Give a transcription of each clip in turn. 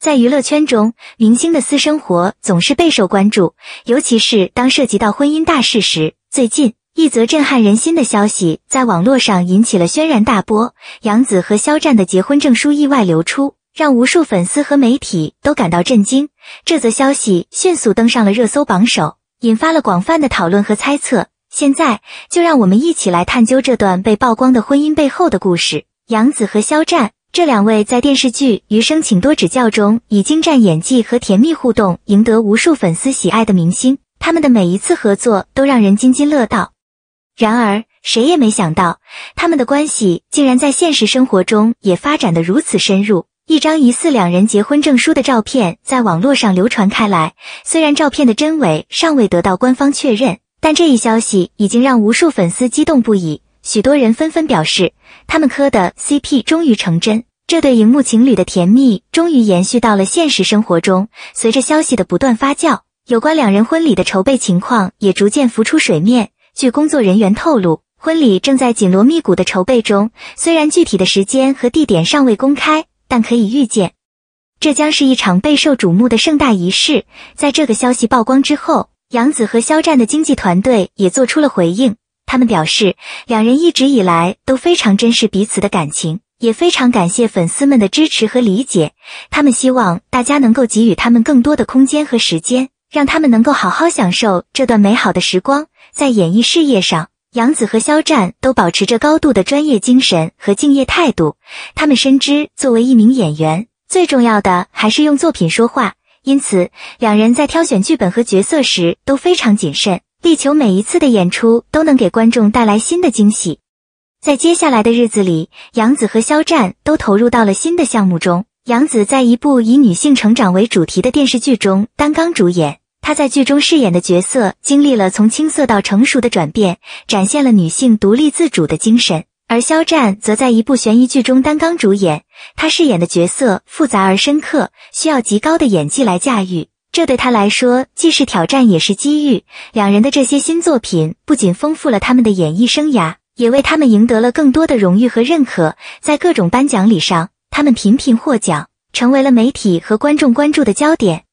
在娱乐圈中，明星的私生活总是备受关注，尤其是当涉及到婚姻大事时。最近，一则震撼人心的消息在网络上引起了轩然大波：杨子和肖战的结婚证书意外流出，让无数粉丝和媒体都感到震惊。这则消息迅速登上了热搜榜首，引发了广泛的讨论和猜测。现在，就让我们一起来探究这段被曝光的婚姻背后的故事：杨子和肖战。这两位在电视剧《余生，请多指教》中以精湛演技和甜蜜互动赢得无数粉丝喜爱的明星，他们的每一次合作都让人津津乐道。然而，谁也没想到，他们的关系竟然在现实生活中也发展得如此深入。一张疑似两人结婚证书的照片在网络上流传开来，虽然照片的真伪尚未得到官方确认，但这一消息已经让无数粉丝激动不已。许多人纷纷表示，他们磕的 CP 终于成真，这对荧幕情侣的甜蜜终于延续到了现实生活中。随着消息的不断发酵，有关两人婚礼的筹备情况也逐渐浮出水面。据工作人员透露，婚礼正在紧锣密鼓的筹备中，虽然具体的时间和地点尚未公开，但可以预见，这将是一场备受瞩目的盛大仪式。在这个消息曝光之后，杨子和肖战的经纪团队也做出了回应。他们表示，两人一直以来都非常珍视彼此的感情，也非常感谢粉丝们的支持和理解。他们希望大家能够给予他们更多的空间和时间，让他们能够好好享受这段美好的时光。在演艺事业上，杨子和肖战都保持着高度的专业精神和敬业态度。他们深知，作为一名演员，最重要的还是用作品说话，因此两人在挑选剧本和角色时都非常谨慎。力求每一次的演出都能给观众带来新的惊喜。在接下来的日子里，杨子和肖战都投入到了新的项目中。杨子在一部以女性成长为主题的电视剧中担纲主演，她在剧中饰演的角色经历了从青涩到成熟的转变，展现了女性独立自主的精神；而肖战则在一部悬疑剧中担纲主演，他饰演的角色复杂而深刻，需要极高的演技来驾驭。这对他来说既是挑战也是机遇。两人的这些新作品不仅丰富了他们的演艺生涯，也为他们赢得了更多的荣誉和认可。在各种颁奖礼上，他们频频获奖，成为了媒体和观众关注的焦点。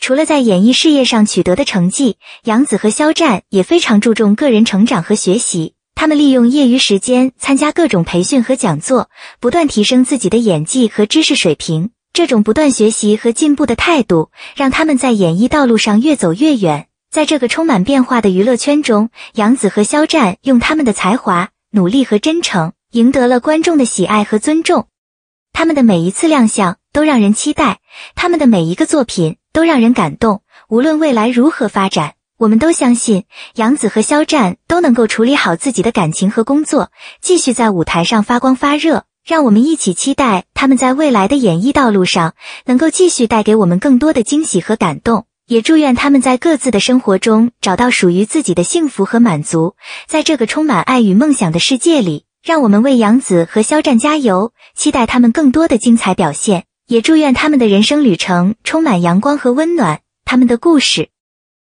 除了在演艺事业上取得的成绩，杨紫和肖战也非常注重个人成长和学习。他们利用业余时间参加各种培训和讲座，不断提升自己的演技和知识水平。这种不断学习和进步的态度，让他们在演艺道路上越走越远。在这个充满变化的娱乐圈中，杨紫和肖战用他们的才华、努力和真诚，赢得了观众的喜爱和尊重。他们的每一次亮相都让人期待，他们的每一个作品都让人感动。无论未来如何发展，我们都相信杨紫和肖战都能够处理好自己的感情和工作，继续在舞台上发光发热。让我们一起期待他们在未来的演艺道路上能够继续带给我们更多的惊喜和感动，也祝愿他们在各自的生活中找到属于自己的幸福和满足。在这个充满爱与梦想的世界里，让我们为杨紫和肖战加油，期待他们更多的精彩表现，也祝愿他们的人生旅程充满阳光和温暖。他们的故事，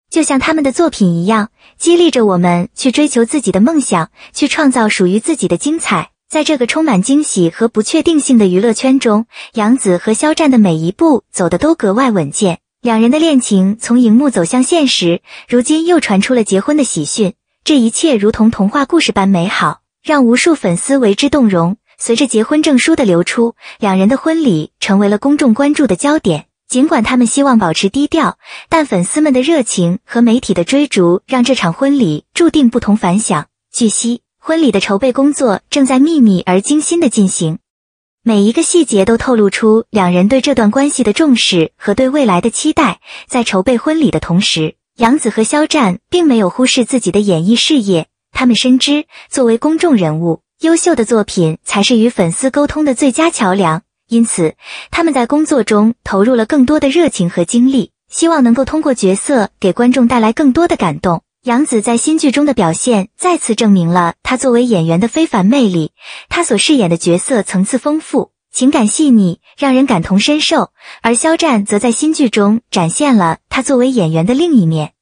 就像他们的作品一样，激励着我们去追求自己的梦想，去创造属于自己的精彩。在这个充满惊喜和不确定性的娱乐圈中，杨紫和肖战的每一步走得都格外稳健。两人的恋情从荧幕走向现实，如今又传出了结婚的喜讯，这一切如同童话故事般美好，让无数粉丝为之动容。随着结婚证书的流出，两人的婚礼成为了公众关注的焦点。尽管他们希望保持低调，但粉丝们的热情和媒体的追逐，让这场婚礼注定不同凡响。据悉。婚礼的筹备工作正在秘密而精心的进行，每一个细节都透露出两人对这段关系的重视和对未来的期待。在筹备婚礼的同时，杨子和肖战并没有忽视自己的演艺事业，他们深知作为公众人物，优秀的作品才是与粉丝沟通的最佳桥梁，因此他们在工作中投入了更多的热情和精力，希望能够通过角色给观众带来更多的感动。杨紫在新剧中的表现再次证明了她作为演员的非凡魅力。她所饰演的角色层次丰富，情感细腻，让人感同身受。而肖战则在新剧中展现了他作为演员的另一面。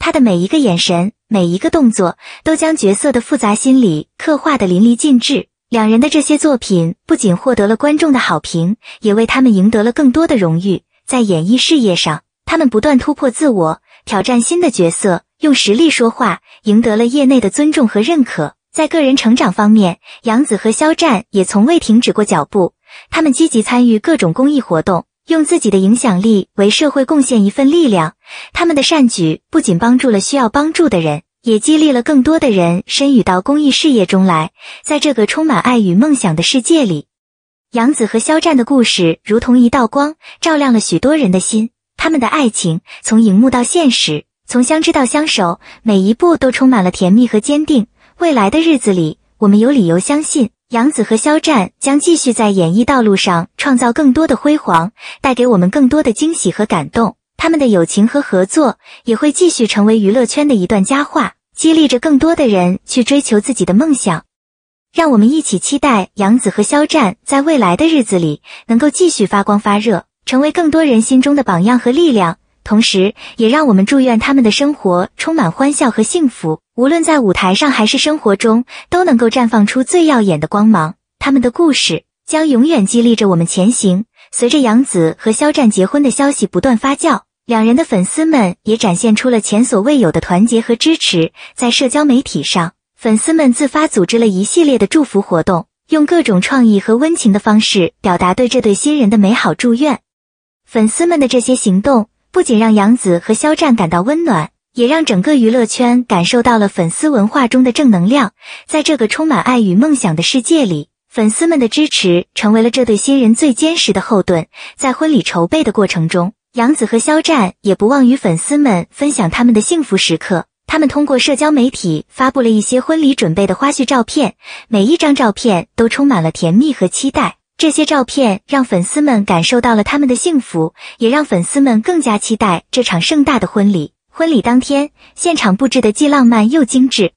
他的每一个眼神，每一个动作，都将角色的复杂心理刻画得淋漓尽致。两人的这些作品不仅获得了观众的好评，也为他们赢得了更多的荣誉。在演艺事业上，他们不断突破自我，挑战新的角色。用实力说话，赢得了业内的尊重和认可。在个人成长方面，杨子和肖战也从未停止过脚步。他们积极参与各种公益活动，用自己的影响力为社会贡献一份力量。他们的善举不仅帮助了需要帮助的人，也激励了更多的人参与到公益事业中来。在这个充满爱与梦想的世界里，杨子和肖战的故事如同一道光，照亮了许多人的心。他们的爱情从荧幕到现实。从相知到相守，每一步都充满了甜蜜和坚定。未来的日子里，我们有理由相信，杨子和肖战将继续在演艺道路上创造更多的辉煌，带给我们更多的惊喜和感动。他们的友情和合作也会继续成为娱乐圈的一段佳话，激励着更多的人去追求自己的梦想。让我们一起期待杨子和肖战在未来的日子里能够继续发光发热，成为更多人心中的榜样和力量。同时，也让我们祝愿他们的生活充满欢笑和幸福。无论在舞台上还是生活中，都能够绽放出最耀眼的光芒。他们的故事将永远激励着我们前行。随着杨紫和肖战结婚的消息不断发酵，两人的粉丝们也展现出了前所未有的团结和支持。在社交媒体上，粉丝们自发组织了一系列的祝福活动，用各种创意和温情的方式表达对这对新人的美好祝愿。粉丝们的这些行动。不仅让杨紫和肖战感到温暖，也让整个娱乐圈感受到了粉丝文化中的正能量。在这个充满爱与梦想的世界里，粉丝们的支持成为了这对新人最坚实的后盾。在婚礼筹备的过程中，杨紫和肖战也不忘与粉丝们分享他们的幸福时刻。他们通过社交媒体发布了一些婚礼准备的花絮照片，每一张照片都充满了甜蜜和期待。这些照片让粉丝们感受到了他们的幸福，也让粉丝们更加期待这场盛大的婚礼。婚礼当天，现场布置的既浪漫又精致，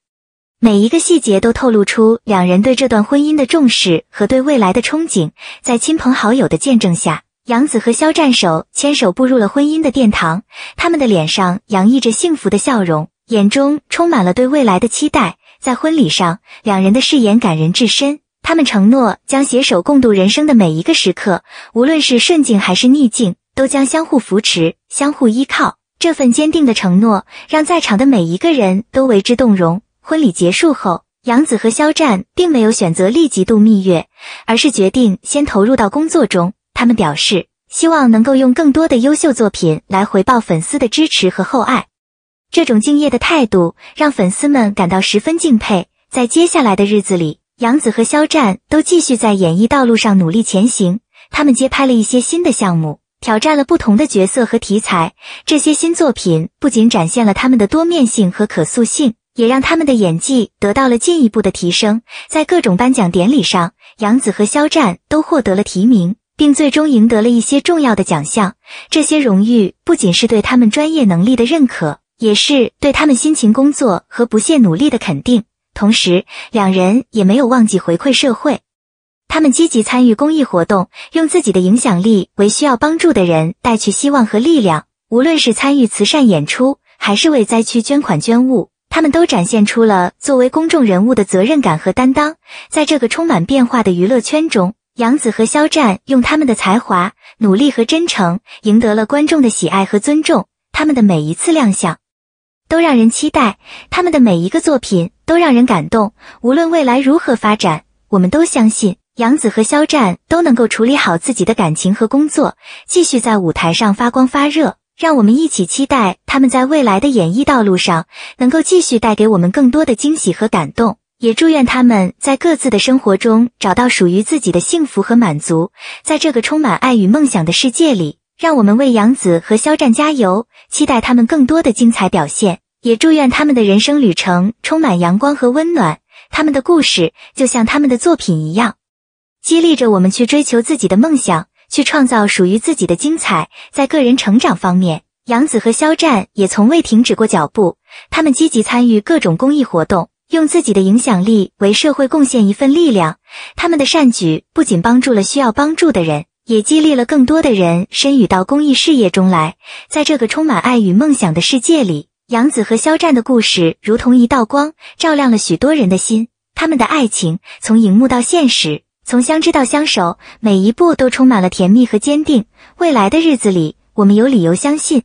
每一个细节都透露出两人对这段婚姻的重视和对未来的憧憬。在亲朋好友的见证下，杨子和肖战手牵手步入了婚姻的殿堂，他们的脸上洋溢着幸福的笑容，眼中充满了对未来的期待。在婚礼上，两人的誓言感人至深。他们承诺将携手共度人生的每一个时刻，无论是顺境还是逆境，都将相互扶持、相互依靠。这份坚定的承诺让在场的每一个人都为之动容。婚礼结束后，杨子和肖战并没有选择立即度蜜月，而是决定先投入到工作中。他们表示希望能够用更多的优秀作品来回报粉丝的支持和厚爱。这种敬业的态度让粉丝们感到十分敬佩。在接下来的日子里，杨子和肖战都继续在演艺道路上努力前行，他们接拍了一些新的项目，挑战了不同的角色和题材。这些新作品不仅展现了他们的多面性和可塑性，也让他们的演技得到了进一步的提升。在各种颁奖典礼上，杨子和肖战都获得了提名，并最终赢得了一些重要的奖项。这些荣誉不仅是对他们专业能力的认可，也是对他们辛勤工作和不懈努力的肯定。同时，两人也没有忘记回馈社会。他们积极参与公益活动，用自己的影响力为需要帮助的人带去希望和力量。无论是参与慈善演出，还是为灾区捐款捐物，他们都展现出了作为公众人物的责任感和担当。在这个充满变化的娱乐圈中，杨子和肖战用他们的才华、努力和真诚赢得了观众的喜爱和尊重。他们的每一次亮相都让人期待，他们的每一个作品。都让人感动。无论未来如何发展，我们都相信杨子和肖战都能够处理好自己的感情和工作，继续在舞台上发光发热。让我们一起期待他们在未来的演艺道路上能够继续带给我们更多的惊喜和感动。也祝愿他们在各自的生活中找到属于自己的幸福和满足。在这个充满爱与梦想的世界里，让我们为杨子和肖战加油，期待他们更多的精彩表现。也祝愿他们的人生旅程充满阳光和温暖。他们的故事就像他们的作品一样，激励着我们去追求自己的梦想，去创造属于自己的精彩。在个人成长方面，杨子和肖战也从未停止过脚步。他们积极参与各种公益活动，用自己的影响力为社会贡献一份力量。他们的善举不仅帮助了需要帮助的人，也激励了更多的人参与到公益事业中来。在这个充满爱与梦想的世界里。杨子和肖战的故事如同一道光，照亮了许多人的心。他们的爱情从荧幕到现实，从相知到相守，每一步都充满了甜蜜和坚定。未来的日子里，我们有理由相信，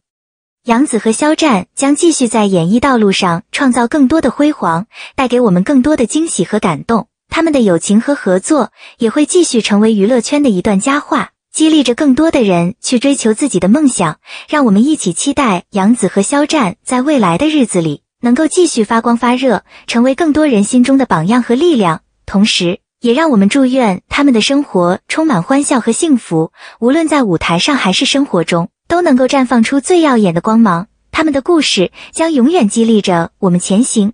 杨子和肖战将继续在演艺道路上创造更多的辉煌，带给我们更多的惊喜和感动。他们的友情和合作也会继续成为娱乐圈的一段佳话。激励着更多的人去追求自己的梦想，让我们一起期待杨子和肖战在未来的日子里能够继续发光发热，成为更多人心中的榜样和力量。同时，也让我们祝愿他们的生活充满欢笑和幸福，无论在舞台上还是生活中，都能够绽放出最耀眼的光芒。他们的故事将永远激励着我们前行。